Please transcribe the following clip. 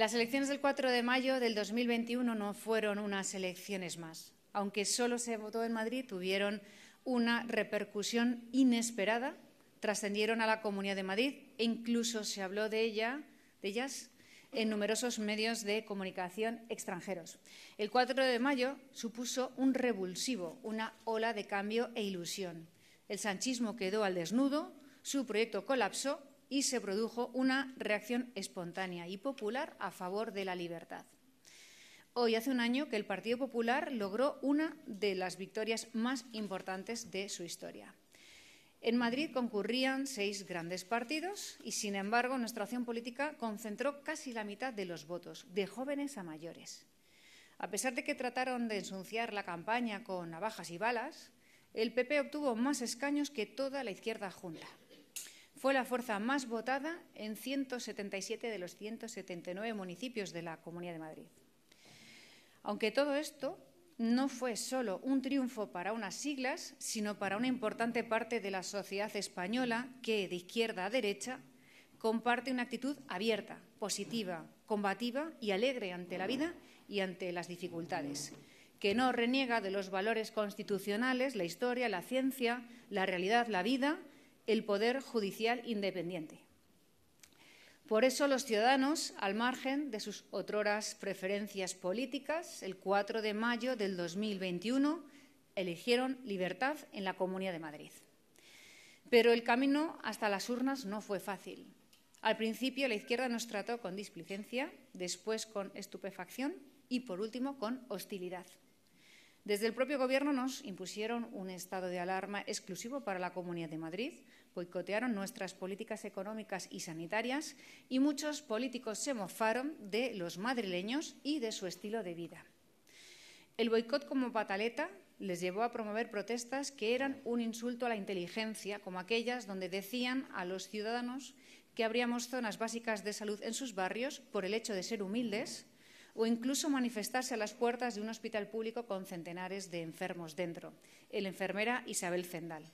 Las elecciones del 4 de mayo del 2021 no fueron unas elecciones más. Aunque solo se votó en Madrid, tuvieron una repercusión inesperada, trascendieron a la Comunidad de Madrid e incluso se habló de, ellas en numerosos medios de comunicación extranjeros. El 4 de mayo supuso un revulsivo, una ola de cambio e ilusión. El sanchismo quedó al desnudo, su proyecto colapsó y se produjo una reacción espontánea y popular a favor de la libertad. Hoy hace un año que el Partido Popular logró una de las victorias más importantes de su historia. En Madrid concurrían seis grandes partidos y, sin embargo, nuestra acción política concentró casi la mitad de los votos, de jóvenes a mayores. A pesar de que trataron de ensuciar la campaña con navajas y balas, el PP obtuvo más escaños que toda la izquierda junta. Fue la fuerza más votada en 177 de los 179 municipios de la Comunidad de Madrid. Aunque todo esto no fue solo un triunfo para unas siglas, sino para una importante parte de la sociedad española que, de izquierda a derecha, comparte una actitud abierta, positiva, combativa y alegre ante la vida y ante las dificultades, que no reniega de los valores constitucionales, la historia, la ciencia, la realidad, la vida el Poder Judicial Independiente. Por eso los ciudadanos, al margen de sus otroras preferencias políticas, el 4 de mayo del 2021 eligieron libertad en la Comunidad de Madrid. Pero el camino hasta las urnas no fue fácil. Al principio la izquierda nos trató con displicencia, después con estupefacción y por último con hostilidad. Desde el propio Gobierno nos impusieron un estado de alarma exclusivo para la Comunidad de Madrid, boicotearon nuestras políticas económicas y sanitarias y muchos políticos se mofaron de los madrileños y de su estilo de vida. El boicot como pataleta les llevó a promover protestas que eran un insulto a la inteligencia, como aquellas donde decían a los ciudadanos que abríamos zonas básicas de salud en sus barrios por el hecho de ser humildes o incluso manifestarse a las puertas de un hospital público con centenares de enfermos dentro. El enfermera Isabel Zendal.